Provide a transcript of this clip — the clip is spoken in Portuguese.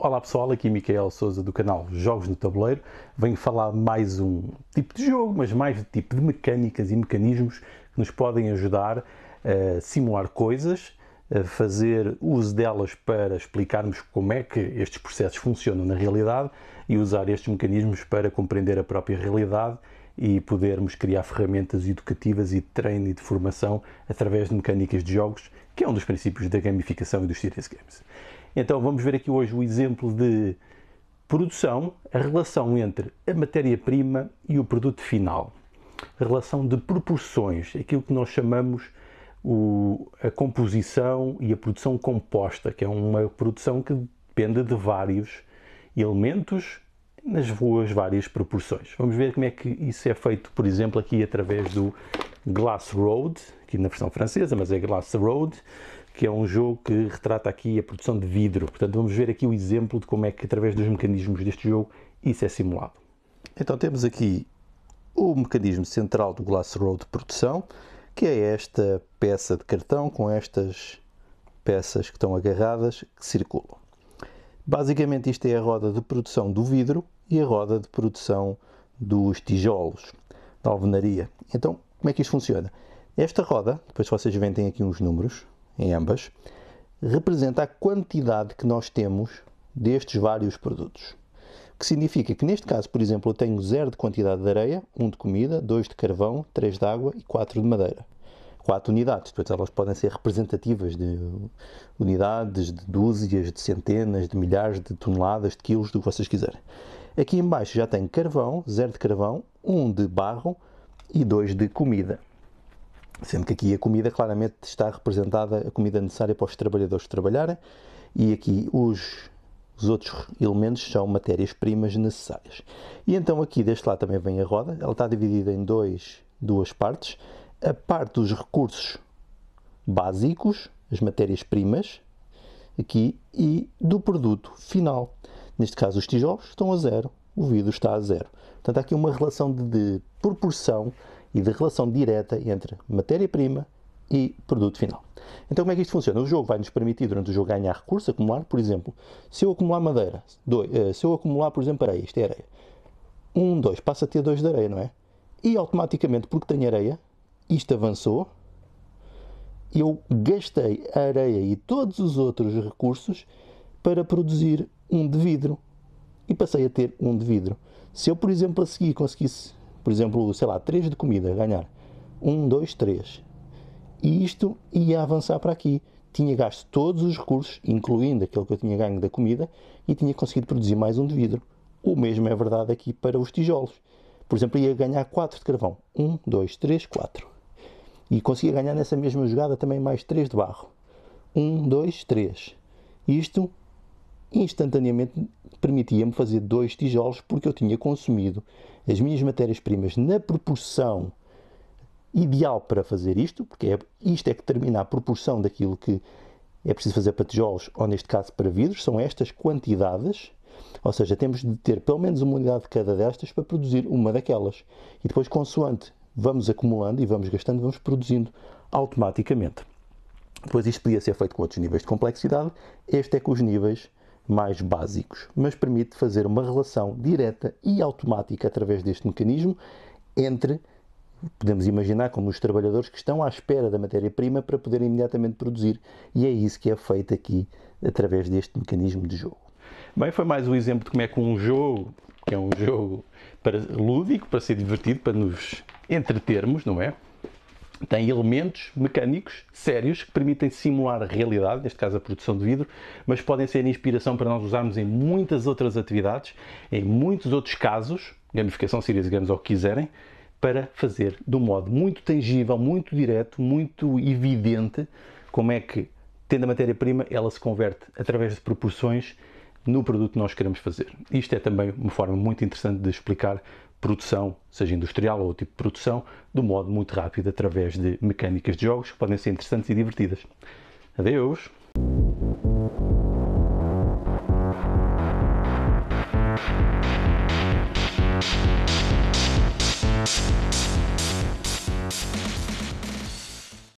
Olá pessoal, aqui é Miquel Souza do canal Jogos no Tabuleiro. Venho falar de mais um tipo de jogo, mas mais de tipo de mecânicas e mecanismos que nos podem ajudar a simular coisas, a fazer uso delas para explicarmos como é que estes processos funcionam na realidade e usar estes mecanismos para compreender a própria realidade e podermos criar ferramentas educativas e de treino e de formação através de mecânicas de jogos, que é um dos princípios da gamificação e dos serious games. Então vamos ver aqui hoje o exemplo de produção, a relação entre a matéria-prima e o produto final. A relação de proporções, aquilo que nós chamamos o, a composição e a produção composta, que é uma produção que depende de vários elementos nas suas várias proporções. Vamos ver como é que isso é feito, por exemplo, aqui através do Glass Road, aqui na versão francesa, mas é Glass Road, que é um jogo que retrata aqui a produção de vidro. Portanto, vamos ver aqui o exemplo de como é que, através dos mecanismos deste jogo, isso é simulado. Então, temos aqui o mecanismo central do Glass Road de produção, que é esta peça de cartão com estas peças que estão agarradas que circulam. Basicamente, isto é a roda de produção do vidro e a roda de produção dos tijolos da alvenaria. Então, como é que isto funciona? Esta roda, depois vocês tem aqui uns números, em ambas, representa a quantidade que nós temos destes vários produtos. O que significa que neste caso, por exemplo, eu tenho zero de quantidade de areia, 1 um de comida, 2 de carvão, 3 de água e 4 de madeira. 4 unidades, portanto elas podem ser representativas de unidades, de dúzias, de centenas, de milhares, de toneladas, de quilos, do que vocês quiserem. Aqui embaixo já tenho carvão, zero de carvão, 1 um de barro e 2 de comida. Sendo que aqui a comida claramente está representada, a comida necessária para os trabalhadores trabalharem, e aqui os, os outros elementos são matérias-primas necessárias. E então aqui deste lado também vem a roda, ela está dividida em dois, duas partes. A parte dos recursos básicos, as matérias-primas, aqui, e do produto final. Neste caso os tijolos estão a zero, o vidro está a zero. Portanto, há aqui uma relação de, de proporção e de relação direta entre matéria-prima e produto final. Então, como é que isto funciona? O jogo vai nos permitir, durante o jogo, ganhar recursos, acumular, por exemplo, se eu acumular madeira, dois, eh, se eu acumular, por exemplo, areia, isto é areia, 1, um, 2, passa a ter 2 de areia, não é? E automaticamente, porque tenho areia, isto avançou, eu gastei a areia e todos os outros recursos para produzir um de vidro e passei a ter um de vidro. Se eu, por exemplo, a seguir conseguisse por exemplo, sei lá, 3 de comida, ganhar. 1, 2, 3. E isto ia avançar para aqui. Tinha gasto todos os recursos, incluindo aquele que eu tinha ganho da comida, e tinha conseguido produzir mais um de vidro. O mesmo é verdade aqui para os tijolos. Por exemplo, ia ganhar 4 de carvão. 1, 2, 3, 4. E conseguia ganhar nessa mesma jogada também mais 3 de barro. 1, 2, 3. Isto instantaneamente permitia-me fazer dois tijolos porque eu tinha consumido as minhas matérias-primas na proporção ideal para fazer isto, porque é, isto é que determina a proporção daquilo que é preciso fazer para tijolos, ou neste caso para vidros, são estas quantidades, ou seja, temos de ter pelo menos uma unidade de cada destas para produzir uma daquelas. E depois, consoante, vamos acumulando e vamos gastando, vamos produzindo automaticamente. Depois isto podia ser feito com outros níveis de complexidade, este é com os níveis mais básicos, mas permite fazer uma relação direta e automática através deste mecanismo entre, podemos imaginar, como os trabalhadores que estão à espera da matéria-prima para poderem imediatamente produzir, e é isso que é feito aqui através deste mecanismo de jogo. Bem, foi mais um exemplo de como é que um jogo, que é um jogo para, lúdico, para ser divertido, para nos entretermos, não é? tem elementos mecânicos sérios que permitem simular a realidade, neste caso a produção de vidro, mas podem ser inspiração para nós usarmos em muitas outras atividades, em muitos outros casos, gamificação, serious games ou o que quiserem, para fazer de um modo muito tangível, muito direto, muito evidente como é que, tendo a matéria-prima, ela se converte através de proporções no produto que nós queremos fazer. Isto é também uma forma muito interessante de explicar produção, seja industrial ou outro tipo de produção, de um modo muito rápido através de mecânicas de jogos que podem ser interessantes e divertidas. Adeus!